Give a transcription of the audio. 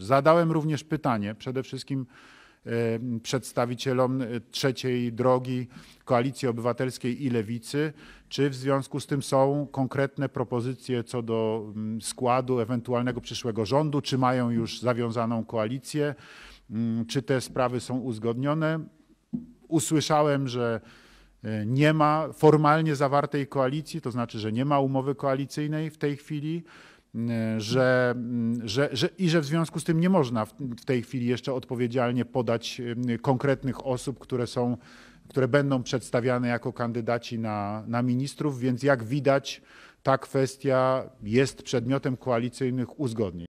Zadałem również pytanie przede wszystkim e, przedstawicielom e, trzeciej drogi Koalicji Obywatelskiej i Lewicy, czy w związku z tym są konkretne propozycje co do mm, składu ewentualnego przyszłego rządu, czy mają już zawiązaną koalicję, mm, czy te sprawy są uzgodnione. Usłyszałem, że e, nie ma formalnie zawartej koalicji, to znaczy, że nie ma umowy koalicyjnej w tej chwili. E, że, mm, że, że, i że w związku z tym nie można w tej chwili jeszcze odpowiedzialnie podać e, konkretnych osób, które są które będą przedstawiane jako kandydaci na, na ministrów, więc jak widać, ta kwestia jest przedmiotem koalicyjnych uzgodnień.